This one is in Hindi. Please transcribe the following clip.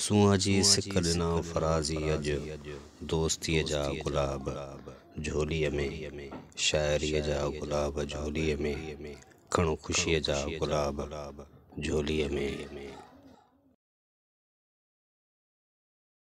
सुआ जी सिकर नाम फराजी अज दोस्ती जा गुलाब झोली में शायरी जा गुलाब झोली में खणो खुशी जा गुलाब झोली में